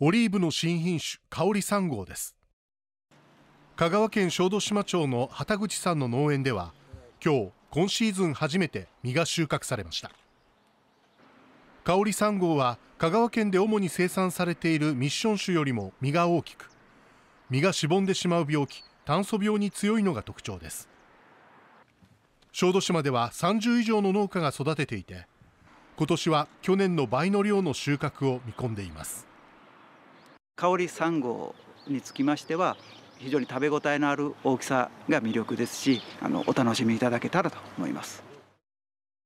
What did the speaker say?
オリーブの新品種香り3号です香川県小豆島町の畑口さんの農園では今日今シーズン初めて実が収穫されました香り3号は香川県で主に生産されているミッション種よりも実が大きく実がしぼんでしまう病気炭素病に強いのが特徴です小豆島では30以上の農家が育てていて今年は去年の倍の量の収穫を見込んでいます香り3号につきましては非常に食べ応えのある大きさが魅力ですしあのお楽しみいただけたらと思います。